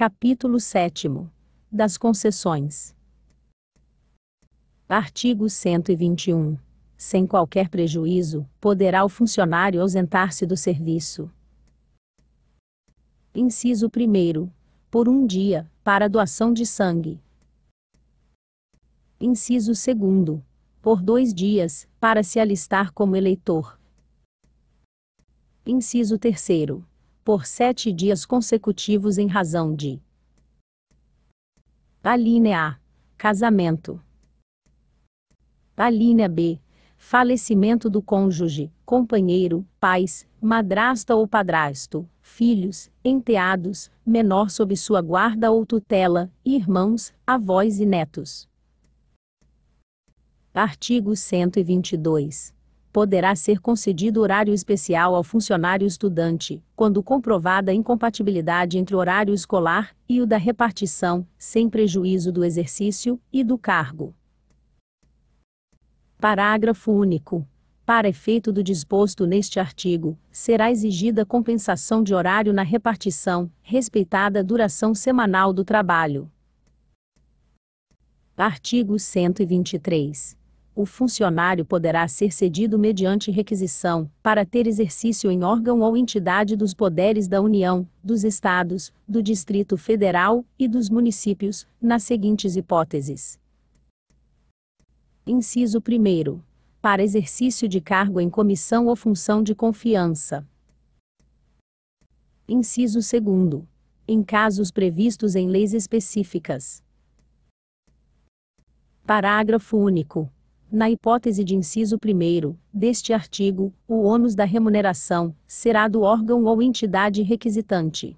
Capítulo 7 Das concessões. Artigo 121. Sem qualquer prejuízo, poderá o funcionário ausentar-se do serviço. Inciso 1. Por um dia, para doação de sangue. Inciso 2. Por dois dias, para se alistar como eleitor. Inciso 3 por sete dias consecutivos em razão de alínea A. Casamento. alínea B. Falecimento do cônjuge, companheiro, pais, madrasta ou padrasto, filhos, enteados, menor sob sua guarda ou tutela, irmãos, avós e netos. Artigo 122 poderá ser concedido horário especial ao funcionário estudante, quando comprovada incompatibilidade entre o horário escolar e o da repartição, sem prejuízo do exercício e do cargo. Parágrafo único. Para efeito do disposto neste artigo, será exigida compensação de horário na repartição, respeitada a duração semanal do trabalho. Artigo 123 o funcionário poderá ser cedido mediante requisição, para ter exercício em órgão ou entidade dos poderes da União, dos Estados, do Distrito Federal e dos municípios, nas seguintes hipóteses: Inciso 1. Para exercício de cargo em comissão ou função de confiança. Inciso 2. Em casos previstos em leis específicas. Parágrafo único. Na hipótese de inciso 1 deste artigo, o ônus da remuneração será do órgão ou entidade requisitante.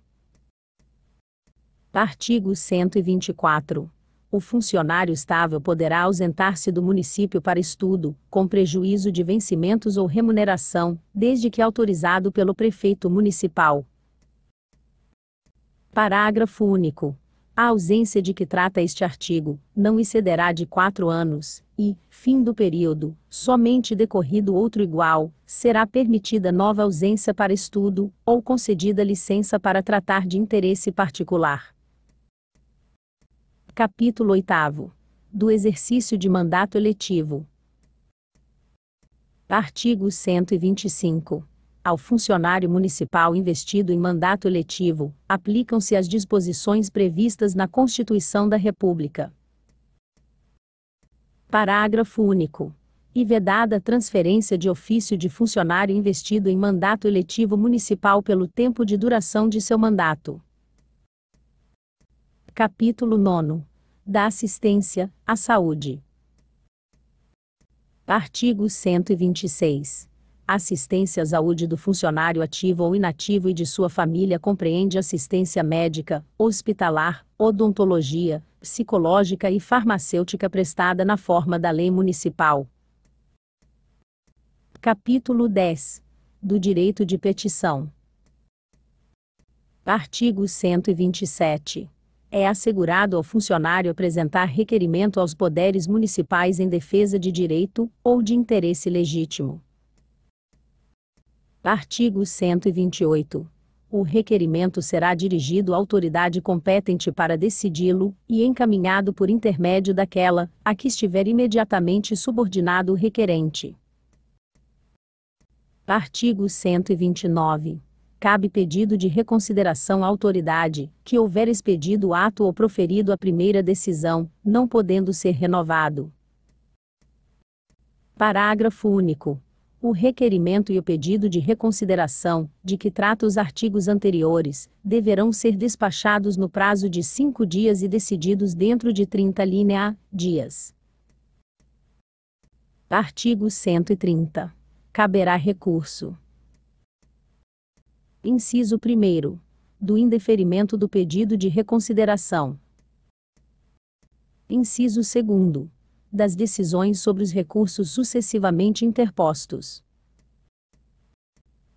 Artigo 124. O funcionário estável poderá ausentar-se do município para estudo, com prejuízo de vencimentos ou remuneração, desde que autorizado pelo prefeito municipal. Parágrafo único. A ausência de que trata este artigo não excederá de quatro anos, e, fim do período, somente decorrido outro igual, será permitida nova ausência para estudo, ou concedida licença para tratar de interesse particular. Capítulo 8 Do exercício de mandato eletivo. Artigo 125 ao funcionário municipal investido em mandato eletivo, aplicam-se as disposições previstas na Constituição da República. Parágrafo único. E vedada a transferência de ofício de funcionário investido em mandato eletivo municipal pelo tempo de duração de seu mandato. Capítulo 9. Da assistência à saúde. Artigo 126. Assistência à saúde do funcionário ativo ou inativo e de sua família compreende assistência médica, hospitalar, odontologia, psicológica e farmacêutica prestada na forma da lei municipal. Capítulo 10 Do direito de petição. Artigo 127. É assegurado ao funcionário apresentar requerimento aos poderes municipais em defesa de direito ou de interesse legítimo. Artigo 128. O requerimento será dirigido à autoridade competente para decidi-lo, e encaminhado por intermédio daquela, a que estiver imediatamente subordinado o requerente. Artigo 129. Cabe pedido de reconsideração à autoridade, que houver expedido ato ou proferido a primeira decisão, não podendo ser renovado. Parágrafo único o requerimento e o pedido de reconsideração, de que trata os artigos anteriores, deverão ser despachados no prazo de cinco dias e decididos dentro de 30 linha dias. Artigo 130. Caberá recurso. Inciso 1. Do indeferimento do pedido de reconsideração. Inciso 2 das decisões sobre os recursos sucessivamente interpostos.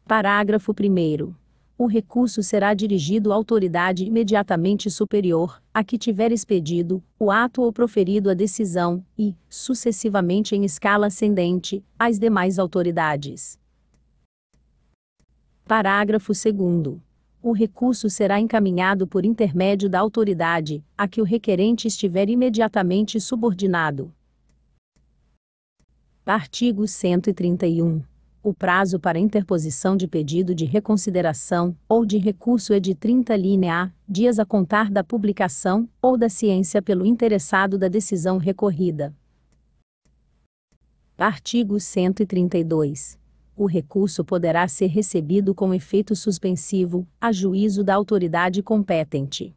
Parágrafo 1. O recurso será dirigido à autoridade imediatamente superior, a que tiver expedido, o ato ou proferido a decisão, e, sucessivamente em escala ascendente, às demais autoridades. Parágrafo 2 o recurso será encaminhado por intermédio da autoridade, a que o requerente estiver imediatamente subordinado. Artigo 131. O prazo para interposição de pedido de reconsideração ou de recurso é de 30 linha dias a contar da publicação ou da ciência pelo interessado da decisão recorrida. Artigo 132. O recurso poderá ser recebido com efeito suspensivo, a juízo da autoridade competente.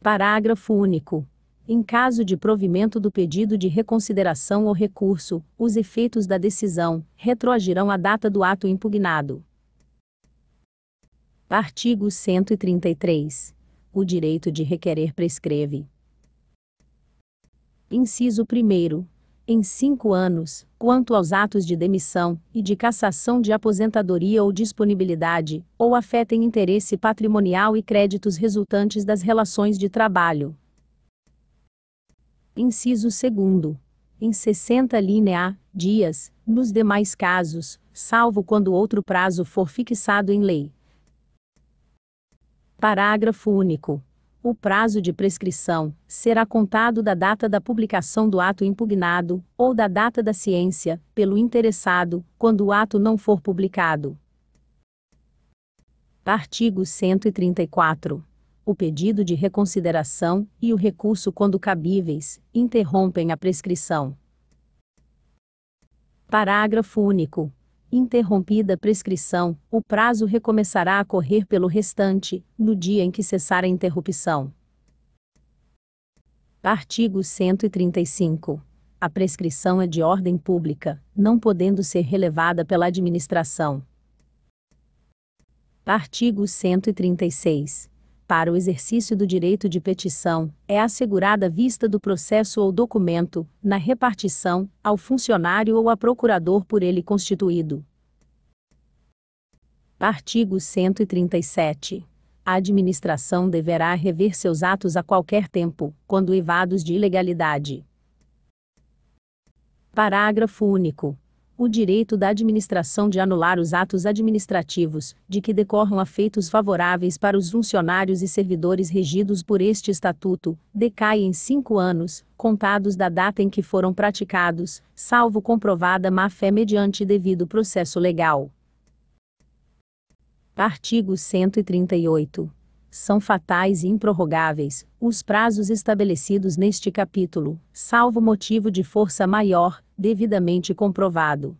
Parágrafo único em caso de provimento do pedido de reconsideração ou recurso, os efeitos da decisão retroagirão à data do ato impugnado. Artigo 133. O direito de requerer prescreve. Inciso 1 em cinco anos, quanto aos atos de demissão e de cassação de aposentadoria ou disponibilidade, ou afetem interesse patrimonial e créditos resultantes das relações de trabalho. Inciso 2. Em 60 linea, dias, nos demais casos, salvo quando outro prazo for fixado em lei. Parágrafo único. O prazo de prescrição será contado da data da publicação do ato impugnado, ou da data da ciência, pelo interessado, quando o ato não for publicado. Artigo 134 o pedido de reconsideração e o recurso quando cabíveis, interrompem a prescrição. Parágrafo único. Interrompida a prescrição, o prazo recomeçará a correr pelo restante, no dia em que cessar a interrupção. Artigo 135. A prescrição é de ordem pública, não podendo ser relevada pela administração. Artigo 136 para o exercício do direito de petição, é assegurada vista do processo ou documento, na repartição, ao funcionário ou a procurador por ele constituído. Artigo 137. A administração deverá rever seus atos a qualquer tempo, quando evados de ilegalidade. Parágrafo único o direito da administração de anular os atos administrativos, de que decorram afeitos favoráveis para os funcionários e servidores regidos por este estatuto, decai em cinco anos, contados da data em que foram praticados, salvo comprovada má-fé mediante devido processo legal. Artigo 138 são fatais e improrrogáveis os prazos estabelecidos neste capítulo, salvo motivo de força maior, devidamente comprovado.